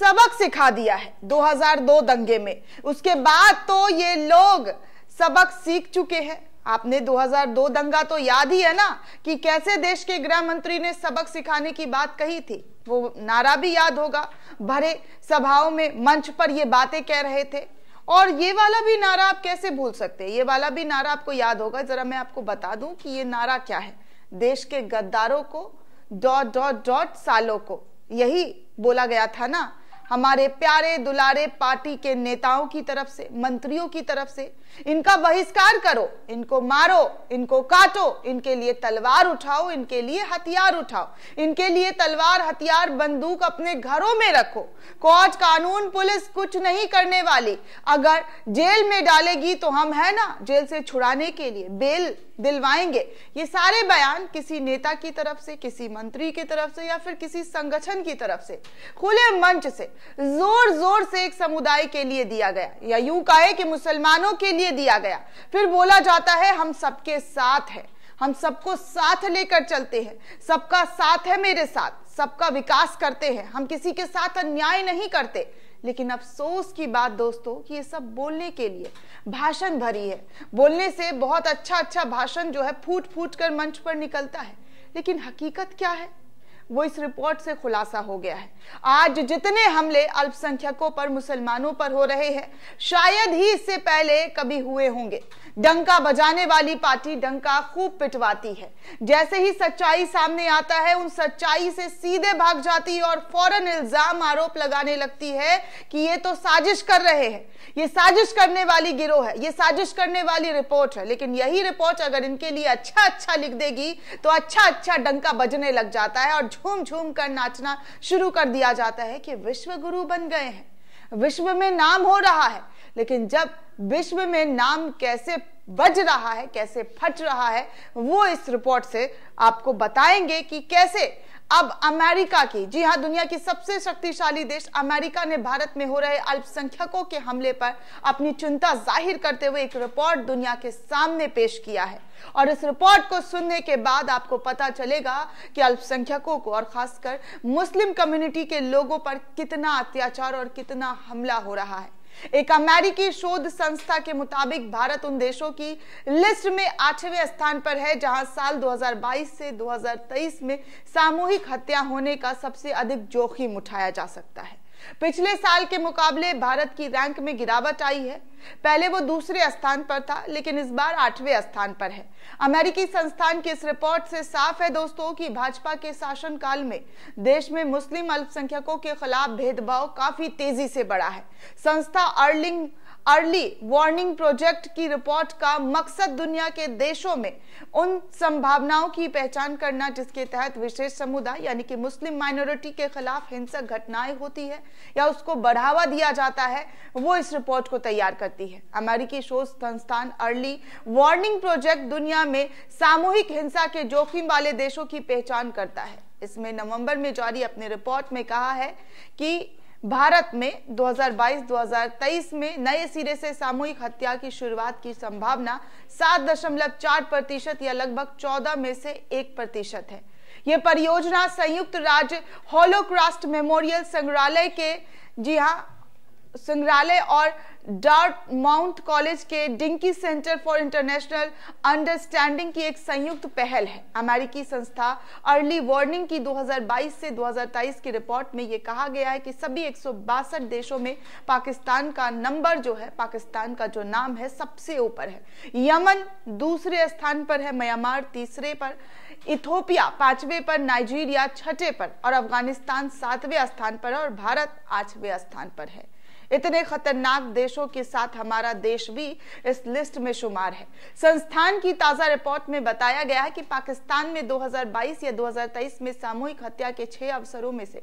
सबक सिखा दिया है 2002 दंगे में उसके बाद तो ये लोग सबक सीख चुके हैं आपने 2002 दंगा तो याद ही है ना कि कैसे देश के गृह मंत्री ने सबक सिखाने की बात कही थी वो नारा भी याद होगा भरे सभाओं में मंच पर ये बातें कह रहे थे और ये वाला भी नारा आप कैसे भूल सकते हैं ये वाला भी नारा आपको याद होगा जरा मैं आपको बता दूं कि ये नारा क्या है देश के गद्दारों को डॉट डॉट डॉट सालों को यही बोला गया था ना हमारे प्यारे दुलारे पार्टी के नेताओं की तरफ से मंत्रियों की तरफ से इनका बहिष्कार करो इनको मारो इनको काटो इनके लिए तलवार उठाओ इनके लिए हथियार उठाओ इनके लिए तलवार हथियार बंदूक अपने घरों में रखो कोर्ट कानून पुलिस कुछ नहीं करने वाली अगर जेल में डालेगी तो हम है ना जेल से छुड़ाने के लिए बेल दिलवाएंगे ये सारे बयान किसी नेता की तरफ से किसी मंत्री की तरफ से या फिर किसी संगठन की तरफ से खुले मंच से जोर जोर से एक समुदाय के लिए दिया गया या यूं कहे कि मुसलमानों के लिए दिया गया फिर बोला जाता है हम सबके साथ है हम सबको साथ लेकर चलते हैं सबका साथ है मेरे साथ सबका विकास करते हैं हम किसी के साथ अन्याय नहीं करते लेकिन अफसोस की बात दोस्तों कि ये सब बोलने के लिए भाषण भरी है बोलने से बहुत अच्छा अच्छा भाषण जो है फूट फूट कर मंच पर निकलता है लेकिन हकीकत क्या है वो इस रिपोर्ट से खुलासा हो गया है आज जितने हमले अल्पसंख्यकों पर मुसलमानों पर हो रहे हैं शायद ही इससे पहले कभी हुए होंगे डंका बजाने वाली पार्टी डंका खूब पिटवाती है जैसे ही सच्चाई सामने आता है उन सच्चाई से सीधे भाग जाती है और फौरन इल्जाम आरोप लगाने लगती है कि ये तो साजिश कर रहे हैं ये साजिश करने वाली गिरोह है ये साजिश करने वाली रिपोर्ट है लेकिन यही रिपोर्ट अगर इनके लिए अच्छा अच्छा लिख देगी तो अच्छा अच्छा डंका बजने लग जाता है और झूम झूम कर नाचना शुरू कर दिया जाता है कि विश्व गुरु बन गए हैं विश्व में नाम हो रहा है लेकिन जब विश्व में नाम कैसे बज रहा है कैसे फट रहा है वो इस रिपोर्ट से आपको बताएंगे कि कैसे अब अमेरिका की जी हाँ दुनिया की सबसे शक्तिशाली देश अमेरिका ने भारत में हो रहे अल्पसंख्यकों के हमले पर अपनी चिंता जाहिर करते हुए एक रिपोर्ट दुनिया के सामने पेश किया है और इस रिपोर्ट को सुनने के बाद आपको पता चलेगा कि अल्पसंख्यकों को और खासकर मुस्लिम कम्युनिटी के लोगों पर कितना अत्याचार और कितना हमला हो रहा है एक अमेरिकी शोध संस्था के मुताबिक भारत उन देशों की लिस्ट में आठवें स्थान पर है जहां साल 2022 से 2023 में सामूहिक हत्या होने का सबसे अधिक जोखिम उठाया जा सकता है पिछले साल के मुकाबले भारत की रैंक में गिरावट आई है पहले वो दूसरे स्थान पर था लेकिन इस बार आठवें स्थान पर है अमेरिकी संस्थान की इस रिपोर्ट से साफ है दोस्तों कि भाजपा के शासनकाल में देश में मुस्लिम अल्पसंख्यकों के खिलाफ भेदभाव काफी तेजी से बढ़ा है संस्था अर्लिंग अर्ली वार्निंग प्रोजेक्ट की रिपोर्ट का मकसद दुनिया के देशों में उन संभावनाओं की पहचान करना जिसके तहत विशेष समुदाय यानी कि मुस्लिम माइनॉरिटी के खिलाफ हिंसक घटनाएं होती है या उसको बढ़ावा दिया जाता है वो इस रिपोर्ट को तैयार करती है अमेरिकी शोध संस्थान अर्ली वार्निंग प्रोजेक्ट दुनिया में सामूहिक हिंसा के जोखिम वाले देशों की पहचान करता है इसमें नवंबर में जारी अपने रिपोर्ट में कहा है कि भारत में 2022-2023 में नए सिरे से सामूहिक हत्या की शुरुआत की संभावना 7.4 प्रतिशत या लगभग 14 में से एक प्रतिशत है ये परियोजना संयुक्त राज्य होलोक्रास्ट मेमोरियल संग्रहालय के जी हाँ संग्रहालय और डार्ट माउंट कॉलेज के Dickey center for international understanding की एक संयुक्त पहल है अमेरिकी संस्था अर्ली वार्निंग की 2022 से 2023 की रिपोर्ट में यह कहा गया है कि सभी एक देशों में पाकिस्तान का नंबर जो है पाकिस्तान का जो नाम है सबसे ऊपर है यमन दूसरे स्थान पर है म्यांमार तीसरे पर इथोपिया पांचवे पर नाइजीरिया छठे पर और अफगानिस्तान सातवें स्थान पर है और भारत आठवें स्थान पर है इतने खतरनाक देशों के साथ हमारा देश भी इस लिस्ट में शुमार है संस्थान की ताज़ा रिपोर्ट में बताया गया है कि पाकिस्तान में 2022 या 2023 में सामूहिक हत्या के छह अवसरों में से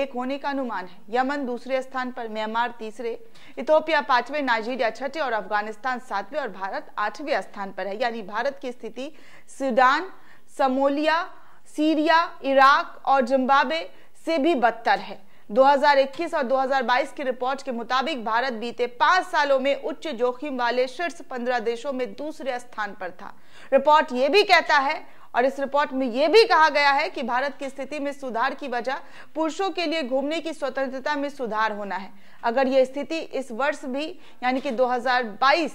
एक होने का अनुमान है यमन दूसरे स्थान पर म्यांमार तीसरे इथोपिया पांचवें नाइजीरिया छठे और अफगानिस्तान सातवें और भारत आठवें स्थान पर है यानी भारत की स्थिति सूडान समोलिया सीरिया इराक और जिम्बाब्वे से भी बदतर है 2021 और 2022 की रिपोर्ट के मुताबिक भारत बीते पांच सालों में उच्च जोखिम वाले शीर्ष पंद्रह देशों में दूसरे स्थान पर था रिपोर्ट ये भी कहता है और इस रिपोर्ट में यह भी कहा गया है कि भारत की स्थिति में सुधार की वजह पुरुषों के लिए घूमने की स्वतंत्रता में सुधार होना है अगर यह स्थिति इस वर्ष भी यानी कि 2022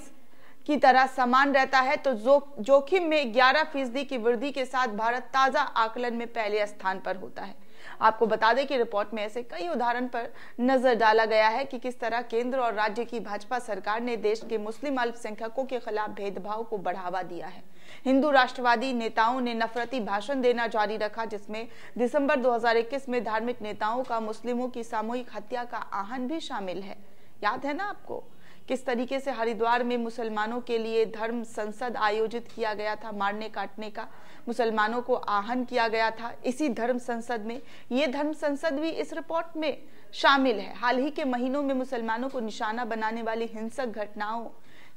की तरह समान रहता है तो जो जोखिम में 11 फीसदी की वृद्धि के साथ भारत ताजा आकलन में पहले स्थान पर होता है आपको बता दें कि रिपोर्ट में ऐसे कई उदाहरण पर नजर डाला गया है कि किस तरह केंद्र और राज्य की भाजपा सरकार ने देश के मुस्लिम अल्पसंख्यकों के खिलाफ भेदभाव को बढ़ावा दिया है हिंदू राष्ट्रवादी नेताओं ने नफरती भाषण देना जारी रखा जिसमें दिसंबर 2021 में धार्मिक नेताओं का मुस्लिमों की सामूहिक हत्या का आहन भी शामिल है याद है ना आपको किस तरीके से हरिद्वार में मुसलमानों के लिए धर्म संसद आयोजित किया गया था मारने काटने का मुसलमानों को आहन किया गया था इसी धर्म संसद में ये धर्म संसद भी इस रिपोर्ट में शामिल है हाल ही के महीनों में मुसलमानों को निशाना बनाने वाली हिंसक घटनाओं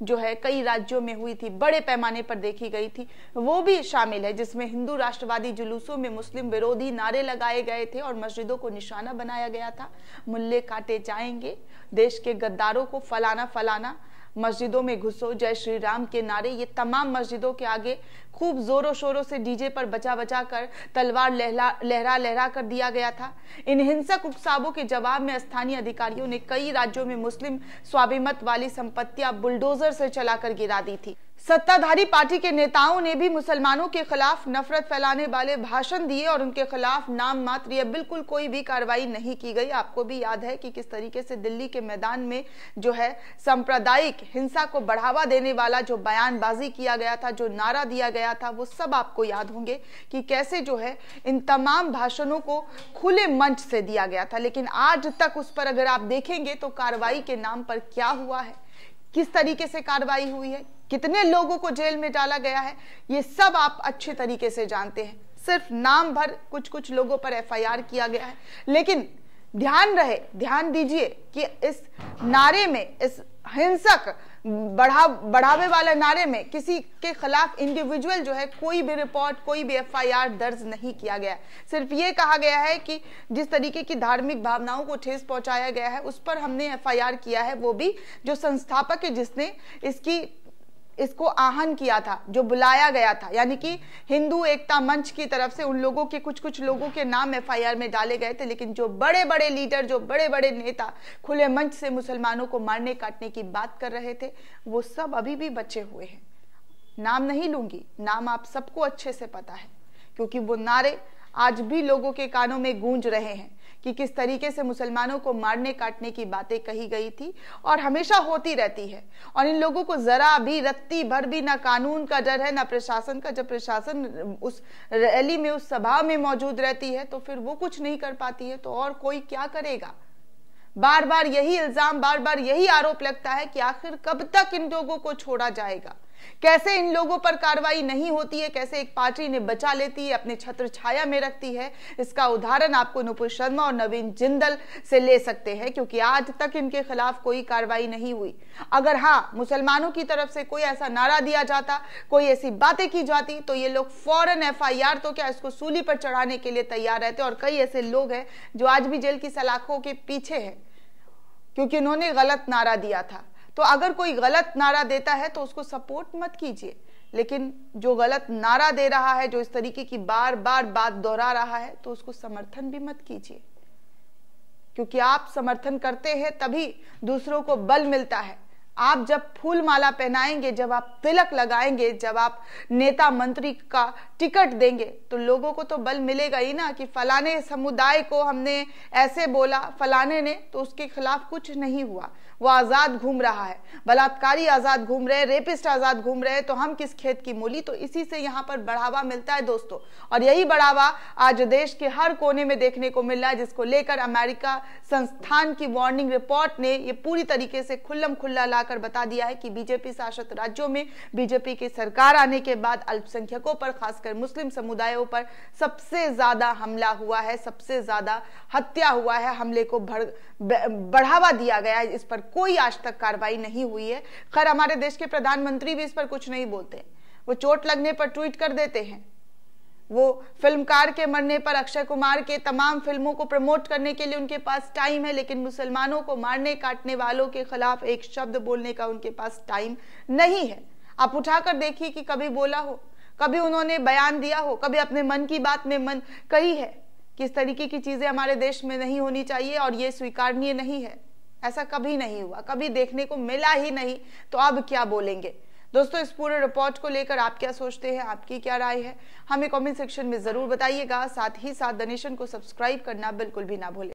जो है कई राज्यों में हुई थी बड़े पैमाने पर देखी गई थी वो भी शामिल है जिसमें हिंदू राष्ट्रवादी जुलूसों में मुस्लिम विरोधी नारे लगाए गए थे और मस्जिदों को निशाना बनाया गया था मुल्ले काटे जाएंगे देश के गद्दारों को फलाना फलाना मस्जिदों में घुसो जय श्री राम के नारे ये तमाम मस्जिदों के आगे खूब जोरों शोरों से डीजे पर बचा बचा कर तलवार लहरा लहरा लहरा कर दिया गया था इन हिंसक उकसाबों के जवाब में स्थानीय अधिकारियों ने कई राज्यों में मुस्लिम स्वाभिमत वाली संपत्तियां बुलडोजर से चलाकर गिरा दी थी सत्ताधारी पार्टी के नेताओं ने भी मुसलमानों के खिलाफ नफरत फैलाने वाले भाषण दिए और उनके खिलाफ नाम मात्र या बिल्कुल कोई भी कार्रवाई नहीं की गई आपको भी याद है कि किस तरीके से दिल्ली के मैदान में जो है सांप्रदायिक हिंसा को बढ़ावा देने वाला जो बयानबाजी किया गया था जो नारा दिया गया था वो सब आपको याद होंगे कि कैसे जो है इन तमाम भाषणों को खुले मंच से दिया गया था लेकिन आज तक उस पर अगर आप देखेंगे तो कार्रवाई के नाम पर क्या हुआ है किस तरीके से कार्रवाई हुई है कितने लोगों को जेल में डाला गया है ये सब आप अच्छे तरीके से जानते हैं सिर्फ नाम भर कुछ कुछ लोगों पर एफआईआर किया गया है लेकिन ध्यान रहे ध्यान दीजिए कि इस नारे में इस हिंसक बढ़ा बढ़ावे वाले नारे में किसी के खिलाफ इंडिविजुअल जो है कोई भी रिपोर्ट कोई भी एफआईआर दर्ज नहीं किया गया सिर्फ ये कहा गया है कि जिस तरीके की धार्मिक भावनाओं को ठेस पहुंचाया गया है उस पर हमने एफआईआर किया है वो भी जो संस्थापक है जिसने इसकी इसको आहन किया था जो बुलाया गया था यानी कि हिंदू एकता मंच की तरफ से उन लोगों के कुछ कुछ लोगों के नाम एफआईआर में डाले गए थे लेकिन जो बड़े बड़े लीडर जो बड़े बड़े नेता खुले मंच से मुसलमानों को मारने काटने की बात कर रहे थे वो सब अभी भी बचे हुए हैं नाम नहीं लूंगी नाम आप सबको अच्छे से पता है क्योंकि वो नारे आज भी लोगों के कानों में गूंज रहे हैं कि किस तरीके से मुसलमानों को मारने काटने की बातें कही गई थी और हमेशा होती रहती है और इन लोगों को ज़रा भी रत्ती भर भी ना कानून का डर है ना प्रशासन का जब प्रशासन उस रैली में उस सभा में मौजूद रहती है तो फिर वो कुछ नहीं कर पाती है तो और कोई क्या करेगा बार बार यही इल्ज़ाम बार बार यही आरोप लगता है कि आखिर कब तक इन लोगों को छोड़ा जाएगा कैसे इन लोगों पर कार्रवाई नहीं होती है कैसे एक पार्टी ने बचा लेती है अपने छत्र छाया में रखती है इसका उदाहरण आपको नुपुर शर्मा और नवीन जिंदल से ले सकते हैं क्योंकि आज तक इनके खिलाफ कोई कार्रवाई नहीं हुई अगर हाँ मुसलमानों की तरफ से कोई ऐसा नारा दिया जाता कोई ऐसी बातें की जाती तो ये लोग फौरन एफ तो क्या इसको सूली पर चढ़ाने के लिए तैयार रहते और कई ऐसे लोग हैं जो आज भी जेल की सलाखों के पीछे हैं क्योंकि उन्होंने गलत नारा दिया था तो अगर कोई गलत नारा देता है तो उसको सपोर्ट मत कीजिए लेकिन जो गलत नारा दे रहा है जो इस तरीके की बार बार बात दोहरा रहा है तो उसको समर्थन भी मत कीजिए क्योंकि आप समर्थन करते हैं तभी दूसरों को बल मिलता है आप जब फूल माला पहनाएंगे जब आप तिलक लगाएंगे जब आप नेता मंत्री का टिकट देंगे तो लोगों को तो बल मिलेगा ही ना कि फलाने समुदाय को हमने ऐसे बोला फलाने ने तो उसके खिलाफ कुछ नहीं हुआ वो आज़ाद घूम रहा है बलात्कारी आज़ाद घूम रहे रेपिस्ट आज़ाद घूम रहे तो हम किस खेत की मूली तो इसी से यहाँ पर बढ़ावा मिलता है दोस्तों और यही बढ़ावा आज देश के हर कोने में देखने को मिल रहा है जिसको लेकर अमेरिका संस्थान की वार्निंग रिपोर्ट ने ये पूरी तरीके से खुल्लम खुल्ला आकर बता दिया है कि बीजेपी शासित राज्यों में बीजेपी की सरकार आने के बाद अल्पसंख्यकों पर खासकर मुस्लिम समुदायों पर सबसे ज्यादा हमला हुआ है सबसे ज्यादा हत्या हुआ है हमले को बढ़ावा दिया गया है इस पर कोई आज तक कार्रवाई नहीं हुई है खैर हमारे देश के प्रधानमंत्री भी इस पर कुछ नहीं बोलते वो चोट लगने पर ट्वीट कर देते हैं वो फिल्मकार के मरने पर अक्षय कुमार के तमाम फिल्मों को प्रमोट करने के लिए उनके पास टाइम है लेकिन मुसलमानों को मारने काटने वालों के खिलाफ एक शब्द बोलने का उनके पास टाइम नहीं है आप उठाकर देखिए कि कभी बोला हो कभी उन्होंने बयान दिया हो कभी अपने मन की बात में मन कही है कि इस तरीके की चीज़ें हमारे देश में नहीं होनी चाहिए और ये स्वीकारनीय नहीं है ऐसा कभी नहीं हुआ कभी देखने को मिला ही नहीं तो अब क्या बोलेंगे दोस्तों इस पूरे रिपोर्ट को लेकर आप क्या सोचते हैं आपकी क्या राय है हमें कमेंट सेक्शन में ज़रूर बताइएगा साथ ही साथ डोनेशन को सब्सक्राइब करना बिल्कुल भी ना भूलें